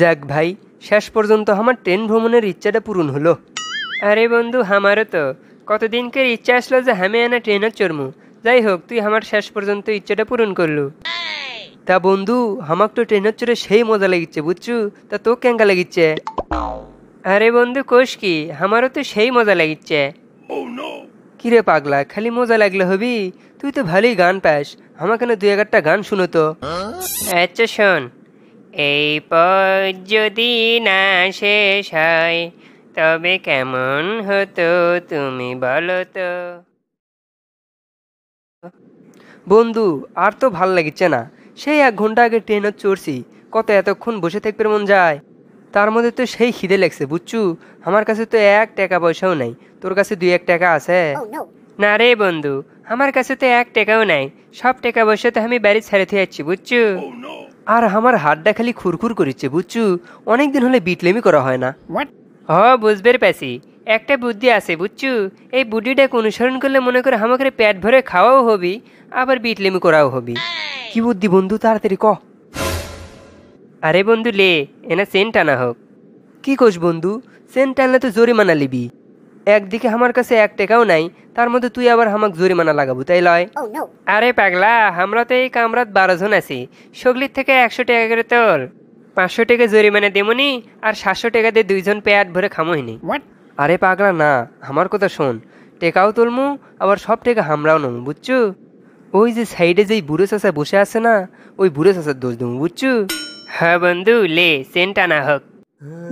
যাক ভাই শেষ পর্যন্ত আমার ট্রেন ভ্রমণের ইচ্ছাটা পূরণ হলো আরে বন্ধু আমারও তো কতদিনকে ইচ্ছা আসলো যে হামে আনা ট্রেনের চড়মু যাই হোক তুই আমার শেষ পর্যন্ত ইচ্ছাটা পূরণ করলু তা বন্ধু আমাক তো ট্রেনের চড়ে সেই মজা লাগিচ্ছে বুঝছু তা তো কেঙ্গা লাগিচ্ছে আরে বন্ধু কোষ কি আমারও তো সেই মজা লাগিচ্ছে oh, কিরে পাগলা খালি মজা লাগলে হবি তুই তো ভালোই গান পাস আমাকে না দুই একটা গান শুনো তো আচ্ছা শোন এই পথ যদি না শেষ হয় তবে কেমন হতো তুমি বলো তো বন্ধু আর তো ভাল লাগিচ্ছে না সেই এক ঘন্টা আগে ট্রেনে চড়ছি কত এতক্ষণ বসে থাকবে মন যায় তার মধ্যে তো সেই খিদে লাগছে বুঝছু আমার কাছে তো এক টাকা পয়সাও নাই তোর কাছে দুই এক টাকা আছে oh, না রে বন্ধু আমার কাছে তো এক টাকাও নাই সব টাকা পয়সা তো আমি বাড়ি ছেড়ে দিয়ে যাচ্ছি বুঝছু oh, আর আমার হাতটা খালি খুরখুর করিচ্ছে বুঝছু দিন হলে বিটলেমি করা হয় না হ বুঝবের প্যাসি একটা বুদ্ধি আছে বুঝছু এই বুদ্ধিটাকে অনুসরণ করলে মনে করে আমাকে পেট ভরে খাওয়াও হবি আবার বিটলেমি করাও হবি কি বুদ্ধি বন্ধু তাড়াতাড়ি ক আরে বন্ধু লে এনা সেন্ট টানা হোক কি কোস বন্ধু সেন্ট আনলে তো জরিমানা লিবি একদিকে আমার কাছে এক টাকাও নাই তার মধ্যে তুই আবার হামাক জরিমানা লাগাবো তাই লয় oh, আরে পাগলা আমরা তো এই কামরাত বারো জন আছি সগলির থেকে একশো টাকা করে তোর পাঁচশো টাকা জরিমানা দেমনি আর সাতশো টাকা দিয়ে দুইজন পেয়ার ভরে খামোইনি আরে পাগলা না আমার কথা শোন টেকাও তুলমু আবার সব টেকা হামরাও নমু বুঝছু ওই যে সাইডে যেই বুড়ো চাষা বসে আছে না ওই বুড়ো চাষার দোষ দেবো বুঝছু হ্যাঁ বন্ধু লে সেন্টা না হোক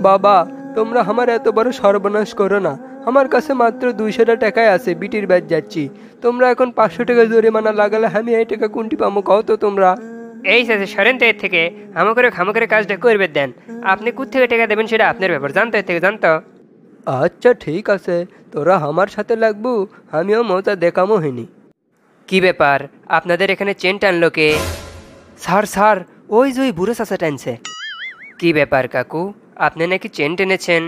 বাবা তোমরা আমার এত বড় সর্বনাশ করো না আমার কাছে মাত্র দুইশোটা টাকায় আছে বিটির ব্যাচ যাচ্ছি তোমরা এখন পাঁচশো টাকা জরিমানা লাগালে আমি এই টাকা কোনটি পাবো কও তো তোমরা এই সাথে সরেন তো এর থেকে আমাকে খামাকের কাজটা করবে দেন আপনি কোথেকে টাকা দেবেন সেটা আপনার ব্যাপার জানতো এর থেকে জানতো আচ্ছা ঠিক আছে তোরা আমার সাথে লাগবো আমিও মজা দেখামো হইনি কি ব্যাপার আপনাদের এখানে চেন টানলো কে স্যার স্যার ওই যে ওই বুড়ো চাষা টানছে কি ব্যাপার কাকু আপনি নাকি চেন টেনেছেন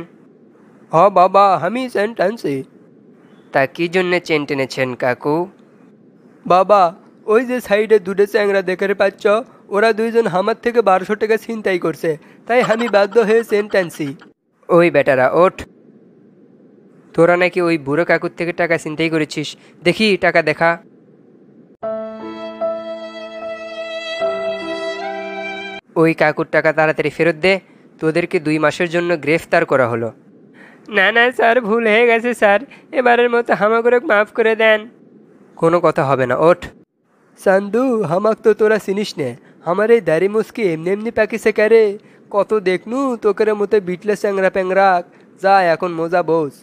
হ বাবা আমি চেন তা কি জন্যে চেন টেনেছেন কাকু বাবা ওই যে সাইডে দুটো চ্যাংরা দেখে পাচ্ছ ওরা দুইজন হামার থেকে বারোশো টাকা ছিনতাই করছে তাই আমি বাধ্য হয়ে চেন টানছি ওই বেটারা ওঠ তোরা নাকি ওই বুড়ো কাকুর থেকে টাকা ছিনতাই করেছিস দেখি টাকা দেখা ওই কাকুর টাকা তাড়াতাড়ি ফেরত দে তোদেরকে দুই মাসের জন্য গ্রেফতার করা হলো না না স্যার ভুল হয়ে গেছে স্যার এবারের মতো হামাগুরক মাফ করে দেন কোনো কথা হবে না ওঠ সান্দু হামাক তো তোরা চিনিস নে আমার এই দাড়ি মুসকি এমনি এমনি প্যাকিসে ক্যারে কত দেখনু তোকের মতো বিটলে চ্যাংরা প্যাংরাক যা এখন মজা বোঝ